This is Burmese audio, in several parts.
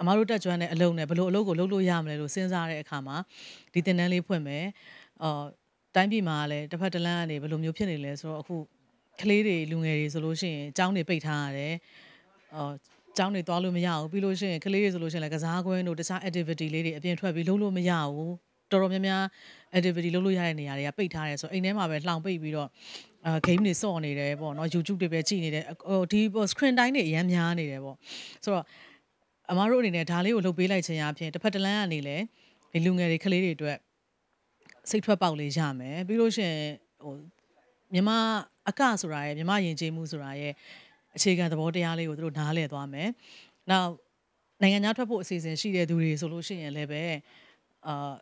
အမတို့တက်ကြွနဲ့အလုံးနဲ့ဘလို့အလုပ်ကိုလုပ်လို့ရမလဲလို့စဉ်းစားတဲ့အခါမှာဒီတင်တန်းလေးဖွင့်မယ်အော်တိုင်းပြည်မှာလည်းတစ်ဖက်တစ်လမ်းကနေဘလို့မျိုးဖြစ်နေလဲဆိုတော့အခုကလေးတွေလူငယ်တွေဆိုလို့ရှိရင်အကြောင်းတွေပိတ်ထားရတယ်အော်ကျောင်းတွေသွားလို့မရဘူးပြီးလို့ရှိရင်ကလေးတွေဆိုလို့ရှိရင်လည်းကစားကွင်းတို့တခြား activity လေးတွေအပြင်ထွက်ပြီးလုပ်လို့မရဘူးတော်တော်များများ activity လုပ်လို့ရတဲ့နေရာတွေကပိတ်ထားတယ်ဆိုအိမ်ထဲမှာပဲလှောင်ပိတ်ပြီးတော့အာ game တွေစော့နေတယ်ပေါ့နော် YouTube တွေပဲကြည့်နေတယ်ဟိုဒီ screen time တွေအများများနေတယ်ပေါ့ဆိုတော့အမားတို့အနေနဲ့ဒါလေးကိုလှုပ်ပေးလိုက်ခြင်းအပြင်တစ်ဖက်တစ်လမ်းကနေလဲဒီလူငယ်တွေကလေးတွေအတွက်စိတ်ထွက်ပေါက်လေးရမယ်ပြီးလို့ရှိရင်ဟိုမြမအကဆိုတာရယ်မြမယဉ်ကျေးမှုဆိုတာရယ်အခြေခံသဘောတရားလေးကိုတို့နားလည်သွားမယ်နောက်နိုင်ငံသားထွက်ဖို့အစီအစဉ်ရှိတဲ့သူတွေဆိုလို့ရှိရင်လည်းပဲအာ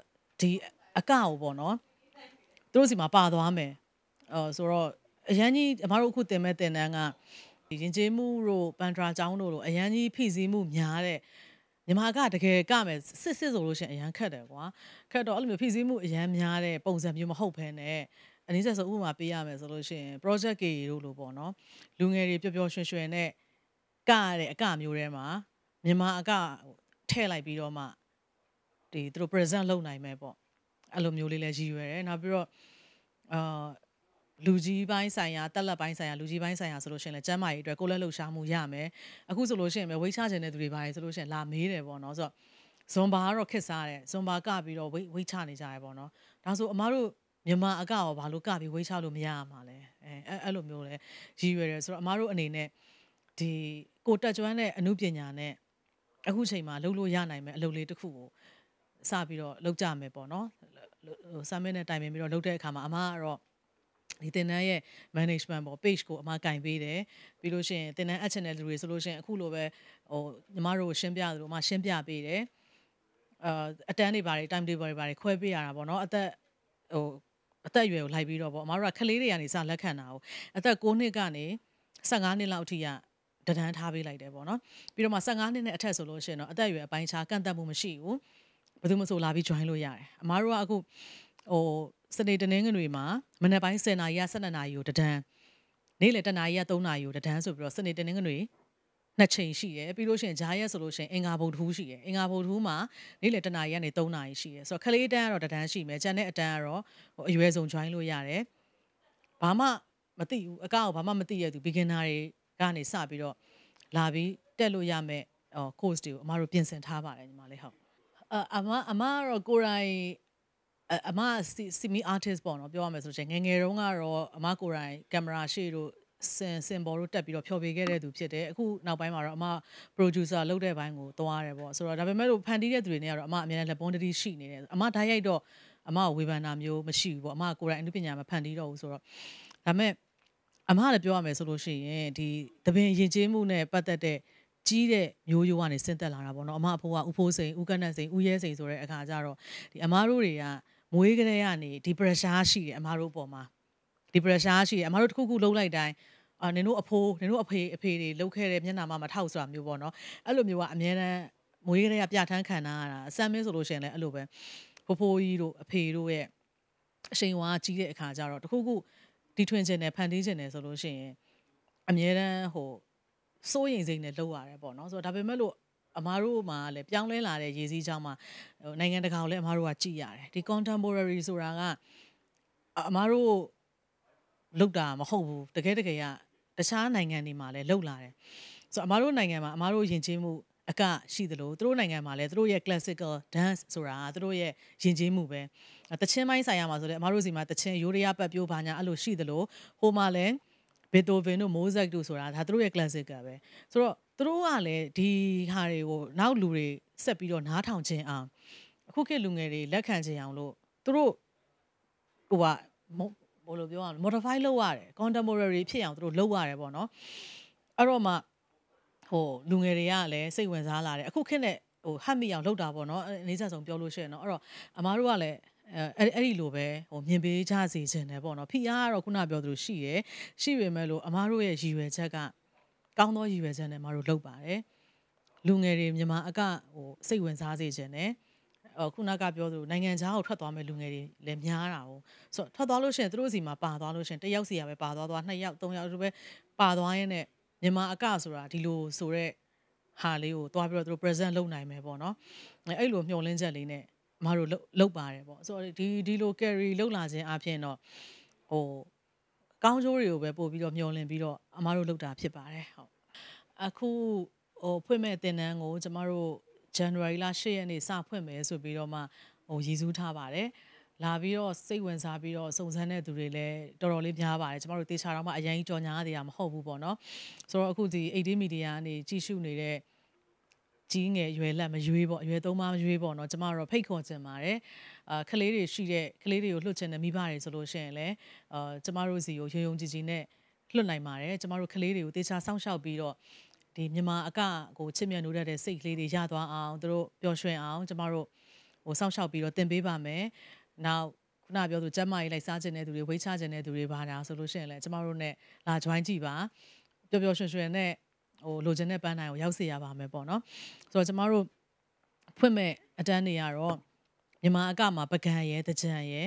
ဒီအကကိုပေါ့နော်တို့စီမှာပါသွားမယ်အော်ဆိုတော့အရန်ကြီးအမတို့အခုတင်မဲ့တင်တန်းကရင်ကျေးမှုတို့ပန်ထရာကျောင်းတို့လိုအရန်ကြီးဖိစီးမှုများတဲ့ညီမကတကယ်ကမယ်စစ်စစ်ဆိုလို့ရှိရင်အရန်ခက်တယ်ကွာခက်တော့အဲ့လိုမျိုးဖိစီးမှုအရန်များတဲ့ပုံစံမျိုးမဟုတ်ဘဲနဲ့အနည်းဆက်ဆိုဥပမာပေးရမယ်ဆိုလို့ရှိရင် project ကြီးတို့လိုပေါ့နော်လူငယ်တွေပျော်ပျော်ရွှင်ရွှင်နဲ့ကရတဲ့အကမျိုးထဲမှာမြန်မာအကထည့်လိုက်ပြီးတော့မှဒီသူတို့ present လုပ်နိုင်မယ်ပေါ့အဲ့လိုမျိုးလေးလည်းရည်ရွယ်တယ်နောက်ပြီးတော့အာလူကြီးပိုင်းဆိုင်ရာတက်လက်ပိုင်းဆိုင်ရာလူကြီးပိုင်းဆိုင်ရာဆိုလို့ရှိရင်လည်းကျမ်းမာရေးအတွက်ကိုယ်လက်လှူရှာမှုရမယ်အခုဆိုလို့ရှိရင်ပဲဝိတ်ချခြင်းတဲ့သူတွေပါတယ်ဆိုလို့ရှိရင်လာမေးတယ်ပေါ့နော်ဆိုတော့ဇွန်ဘာကတော့ခက်စားတယ်ဇွန်ဘာကပြီးတော့ဝိတ်ဝိတ်ချနေကြရပေါ့နော်ဒါဆိုအမားတို့မြန်မာအကရောဘာလို့ကပြီးဝိတ်ချလို့မရရမှာလဲအဲအဲ့လိုမျိုးလဲရည်ရွယ်တယ်ဆိုတော့အမားတို့အနေနဲ့ဒီကိုတက်ကျွမ်းတဲ့အမှုပညာနဲ့အခုချိန်မှာလှုပ်လို့ရနိုင်မယ်အလုပ်လေးတစ်ခုကိုစပြီးတော့လှုပ်ကြမယ်ပေါ့နော်ဟိုဆမ်မင်းနဲ့တိုင်ပင်ပြီးတော့လှုပ်တဲ့အခါမှာအမားကတော့ဒီတင်နန်းရဲ့ management ပေါ့ page ကိုအမကင်ပေးတယ်ပြီးလို့ရှိရင်တင်နန်းအချက်နဲ့လူတွေဆိုလို့ရှိရင်အခုလိုပဲဟိုညီမတို့ရှင်းပြသလိုအမရှင်းပြပေးတယ်အာအတန်းတွေပါတယ် time table တွေပါတယ်ခွဲပေးရတာပေါ့နော်အသက်ဟိုအသက်အရွယ်ကိုလိုက်ပြီးတော့ပေါ့အမတို့ကကလေးတွေကနေစလက်ခံတာကိုအသက်6နှစ်ကနေ15နှစ်လောက်အထိကတဒန်းထားပေးလိုက်တယ်ပေါ့နော်ပြီးတော့မှ15နှစ်နဲ့အထက်ဆိုလို့ရှိရင်တော့အသက်အရွယ်အပိုင်းခြားကန့်သတ်မှုမရှိဘူးဘယ်သူမှဆိုလာပြီး join လို့ရတယ်အမတို့ကအခုဟိုစနေတနင်္ဂနွေမှာမနက်ပိုင်း10:00နာရီ12:00နာရီကိုတဒန်းနေ့လယ်တနာရီက3နာရီကိုတဒန်းဆိုပြီးတော့စနေတနင်္ဂနွေနှစ်ချိန်ရှိရယ်ပြီးလို့ရှိရင်ဂျားရက်ဆိုလို့ရှိရင်အင်္ဂါဘုံထူးရှိရယ်အင်္ဂါဘုံထူးမှာနေ့လယ်တနာရီကနေ3နာရီရှိရယ်ဆိုတော့ခလေးတန်းကတော့တဒန်းရှိမယ်ဂျန်နဲ့အတန်းကတော့ဟိုအရွယ်ဆုံး join လို့ရတယ်ဘာမှမသိဘူးအကောင့်ဘာမှမသိရသူ beginner တွေကနေစပြီးတော့လာပြီးတက်လို့ရမယ်ဟို course တွေကိုအမတို့ပြင်ဆင်ထားပါတယ်ညီမလေးဟုတ်အမအမကတော့ကိုယ်တိုင်အမစီမီ artist ပေါ့နော်ပြောရမယ်ဆိုရင်ငငယ်တုန်းကတော့အမကိုယ်တိုင်ကင်မရာရှေ့တို့စင်စင်ဘော်တို့တက်ပြီးတော့ဖျော်ဖြေခဲ့တဲ့သူဖြစ်တယ်အခုနောက်ပိုင်းမှာတော့အမ producer လုပ်တဲ့ဘိုင်းကိုသွားရတယ်ပေါ့ဆိုတော့ဒါပေမဲ့လို့ဖန်တီးတဲ့သူတွေနဲ့ကတော့အမအများနဲ့လက်ပုံးတတိရှိနေတယ်အမဓာတ်ရိုက်တော့အမဝေဖန်တာမျိုးမရှိဘူးပေါ့အမကိုယ်တိုင်အမှုပညာမဖန်တီးတော့ဘူးဆိုတော့ဒါပေမဲ့အမလည်းပြောရမယ်ဆိုလို့ရှိရင်ဒီသပင်ယဉ်ကျေးမှုနဲ့ပတ်သက်တဲ့ကြီးတဲ့မျိုးရိုးကနေဆင်းသက်လာတာပေါ့နော်အမအဖိုးကဥဖိုးစိန်ဥကနတ်စိန်ဥရဲစိန်ဆိုတဲ့အခါကျတော့ဒီအမတို့တွေကမွေးကလေးကနေဒီ pressure ရှိတယ်အမတို့ပေါ်မှာဒီ pressure ရှိတယ်အမတို့တစ်ခုခုလုံးလိုက်တိုင်းအာနင်တို့အဖိုးနင်တို့အဖေအဖေတွေလောက်ခဲ့တဲ့မျက်နှာမှာမထောက်ဆိုတာမျိုးပေါ့နော်အဲ့လိုမျိုးကအများနဲ့မွေးကလေးကပြဋ္ဌာန်းခံထားရတာအစမ်းမင်းဆိုလို့ရှိရင်လည်းအဲ့လိုပဲဖိုးဖိုးကြီးတို့အဖေတို့ရဲ့အရှိန်ဝါကြီးတဲ့အခါကျတော့တခုခုတီထွင်ခြင်းနဲ့ဖန်တီးခြင်းနဲ့ဆိုလို့ရှိရင်အများတန်းဟိုစိုးရိမ်စိတ်နဲ့လုပ်ရတယ်ပေါ့နော်ဆိုတော့ဒါပေမဲ့လို့အမားတို့မှာလည်းပြောင်းလဲလာတဲ့ရေစည်းကြောင်းမှာနိုင်ငံတကာကိုလည်းအမားတို့ကကြည်ရတယ်ဒီ contemporary ဆိုတာကအမားတို့လောက်တာမဟုတ်ဘူးတကယ်တကယ်ကတခြားနိုင်ငံတွေမှာလည်းလောက်လာတယ်ဆိုတော့အမားတို့နိုင်ငံမှာအမားတို့ယဉ်ကျေးမှုအကရှိသလိုသူတို့နိုင်ငံမှာလည်းသူတို့ရဲ့ classical dance ဆိုတာသူတို့ရဲ့ယဉ်ကျေးမှုပဲတချင်းပိုင်းဆိုင်ရာမှာဆိုလည်းအမတို့စီမှာတချင်းရိုးရရပတ်ပြိုးဘာညာအဲ့လိုရှိသလိုဟိုမှာလည်း Beethoven တို့ Mozart တို့ဆိုတာဒါသူတို့ရဲ့ classical ပဲဆိုတော့သူတို့ကလည်းဒီဟာတွေကိုနောက်လူတွေဆက်ပြီးတော့နားထောင်ခြင်းအောင်အခုခေတ်လူငယ်တွေလက်ခံခြင်းအောင်လို့သူတို့ဟိုကဘယ်လိုပြောရမလဲ modify လုပ်ရတယ် contemporary ဖြစ်အောင်သူတို့လုပ်ရတယ်ပေါ့နော်အဲ့တော့မှဟိုလူငယ်တွေကလည်းစိတ်ဝင်စားလာတယ်အခုခေတ်နဲ့ဟိုဟတ်မိအောင်လုပ်တာပေါ့နော်အနေဆက်ဆုံးပြောလို့ရှိရင်တော့အဲ့တော့အမားတို့ကလည်းအဲ့အဲ့ဒီလိုပဲဟိုမြင်ပေးကြစီခြင်းတယ်ပေါ့နော်ဖိအားကတော့ခုနပြောသလိုရှိရယ်ရှိပေမဲ့လို့အမားတို့ရဲ့ရည်ရွယ်ချက်ကကောင်းသောရည်ရွယ်ချက်နဲ့မတို့လုပ်ပါတယ်လူငယ်တွေမြန်မာအကဟိုစိတ်ဝင်စားစေခြင်းနဲ့အခုနောက်ကပြောသလိုနိုင်ငံခြားကိုထွက်သွားမဲ့လူငယ်တွေလည်းများတာ哦ဆိုတော့ထွက်သွားလို့ရှိရင်သူတို့စီမှာပါသွားလို့ရှိရင်တယောက်စီရပဲပါသွားသွားနှစ်ယောက်သုံးယောက်တို့ပဲပါသွားရင်းနဲ့မြန်မာအကဆိုတာဒီလိုဆိုတော့ဟာလေးကိုသွားပြီးတော့သူတို့ present လုပ်နိုင်မယ်ပေါ့နော်အဲ့လိုမျှော်လင့်ချက်လေးနဲ့မတို့လုပ်ပါတယ်ပေါ့ဆိုတော့ဒီဒီလို carry လုပ်လာခြင်းအပြင်တော့ဟိုကောင်းကျိုးတွေကိုပဲပို့ပြီးတော့မျှော်လင့်ပြီးတော့အမားတို့လုပ်တာဖြစ်ပါတယ်ဟုတ်အခုဟိုဖွင့်မဲ့တင်နန်းကိုကျမတို့ January လ10ရက်နေ့စဖွင့်မယ်ဆိုပြီးတော့မှဟိုရည်စူးထားပါတယ်လာပြီးတော့စိတ်ဝင်စားပြီးတော့စုံစမ်းတဲ့သူတွေလည်းတော်တော်လေးများပါတယ်ကျမတို့တေချာတော့မှအရင်ကြော်ညာနေတာမဟုတ်ဘူးပေါ့နော်ဆိုတော့အခုဒီ AD Media ကနေကြီးစုနေတဲ့ကြီးငယ်ရွယ်လက်မရွေးပေါ့အရွယ်သုံးပါမရွေးပေါ့နော်ကျမတို့ဖိတ်ခေါ်ချင်ပါတယ်အာကလေးတွေရှိတဲ့ကလေးတွေကိုလွှတ်ချင်တဲ့မိဘတွေဆိုလို့ရှိရင်လည်းအာကျမတို့စီကိုရုံရုံကြည်ကြည်နဲ့လွှတ်နိုင်ပါတယ်ကျမတို့ကလေးတွေကိုတေချာစောင့်ရှောက်ပြီးတော့ဒီမြန်မာအကကိုချစ်မြတ်နိုးတတ်တဲ့စိတ်ကလေးတွေရသွားအောင်သူတို့ပျော်ရွှင်အောင် ကျမတို့ဟိုစောင့်ရှောက်ပြီးတော့တင်ပေးပါမယ်နောက်ခုနပြောသူကျမကြီးလိုက်စားခြင်းတဲ့သူတွေဝေးချခြင်းတဲ့သူတွေပါတာဆိုလို့ရှိရင်လည်းကျမတို့ ਨੇ လာ join ကြည့်ပါပျော်ပျော်ရွှင်ရွှင်နဲ့ဟိုလိုချင်တဲ့ပန်းတိုင်းကိုရောက်စေရပါမယ်ပေါ့နော်ဆိုတော့ကျမတို့ဖွင့်မဲ့အတန်းတွေကတော့မြန်မာအကမှာပကံရဲတကြံရဲ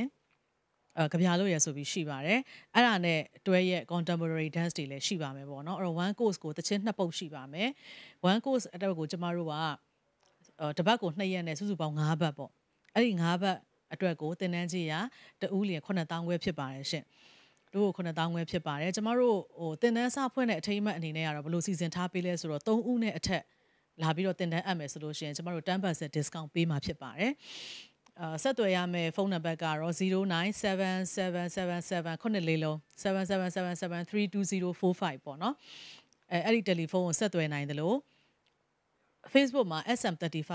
အဲကြပြလို့ရဆိုပြီးရှိပါတယ်အဲ့ဒါနဲ့တွဲရဲ့ contemporary dance တွေလည်းရှိပါမယ်ပေါ့နော်အဲ့တော့ one course ကိုတစ်ချင်းနှစ်ပုတ်ရှိပါမယ် one course အတက်ကိုကျမတို့ကတပတ်ကို2ရက်နဲ့စုစုပေါင်း5ဘတ်ပေါ့အဲ့ဒီ5ဘတ်အတွက်ကိုသင်တန်းကြီးရာတူးလျင်9000ခွဲဖြစ်ပါတယ်ရှင်တို့9000ခွဲဖြစ်ပါတယ်ကျမတို့ဟိုသင်တန်းစဖွင့်တဲ့အထိမ်းအမှတ်အနေနဲ့ကတော့ဘယ်လိုစီစဉ်ထားပေးလဲဆိုတော့3ဦးနဲ့အထက်လာပြီးတော့သင်တန်းအပ်မယ်ဆိုလို့ရှိရင်ကျမတို့10% discount ပေးမှာဖြစ်ပါတယ်ဆက်သွယ်ရမယ့်ဖုန်းနံပါတ်ကတော့09777779လေးလုံး7777732045ပေါ့နော်အဲအဲ့ဒီတယ်လီဖုန်းကိုဆက်သွယ်နိုင်တယ်လို့ Facebook မှာ SM35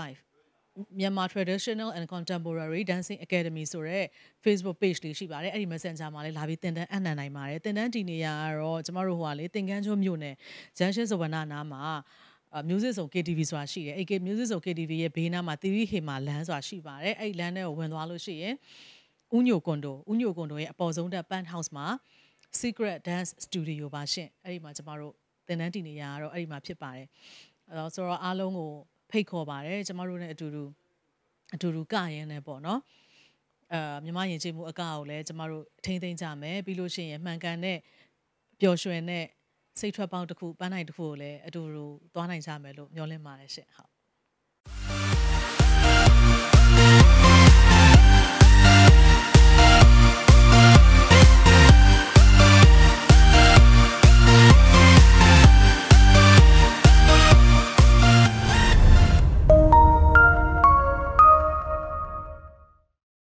Myanmar Traditional and Contemporary Dancing Academy ဆိုတဲ့ Facebook page လေးရှိပါတယ်အဲ့ဒီ Messenger မှာလည်းလာပြီးတင်တန်းအနှံနိုင်ပါတယ်တင်တန်းဒီနေရာကတော့ကျမတို့ဟိုကလေသင်္ကန်းကျွန်းမြို့နယ်ဂျန်ရှင်းစဝနာနာမှာမျိုးစစ်စုံ KTV ဆိုတာရှိတယ်အဲ့ကမျိုးစစ်စုံ KTV ရဲ့ဘေးနားမှာတီရီဟေမာလမ်းဆိုတာရှိပါတယ်အဲ့လမ်းထဲကိုဝင်သွားလို့ရှိရင်ဥညိုကွန်ဒိုဥညိုကွန်ဒိုရဲ့အပေါ်ဆုံးတက် Pant House မှာ Secret Dance Studio ပါရှင်အဲ့ဒီမှာကျမတို့သင်တန်းတင်နေရတော့အဲ့ဒီမှာဖြစ်ပါတယ်အဲ့တော့ဆိုတော့အားလုံးကိုဖိတ်ခေါ်ပါတယ်ကျမတို့နဲ့အတူတူအတူတူကရင်လည်းပေါ့နော်အာမြမယဉ်ကျေးမှုအကောက်ကိုလည်းကျမတို့ထိမ့်သိမ့်ကြမယ်ပြီးလို့ရှိရင်မှန်ကန်တဲ့ပျော်ရွှင်တဲ့စိတ်ထွက်ပေါက်တစ်ခုပန်းနိုင်တစ်ခုကိုလည်းအတူတူသွားနိုင်ကြမယ်လို့မျှော်လင့်ပါတယ်ရှင့်ဟုတ်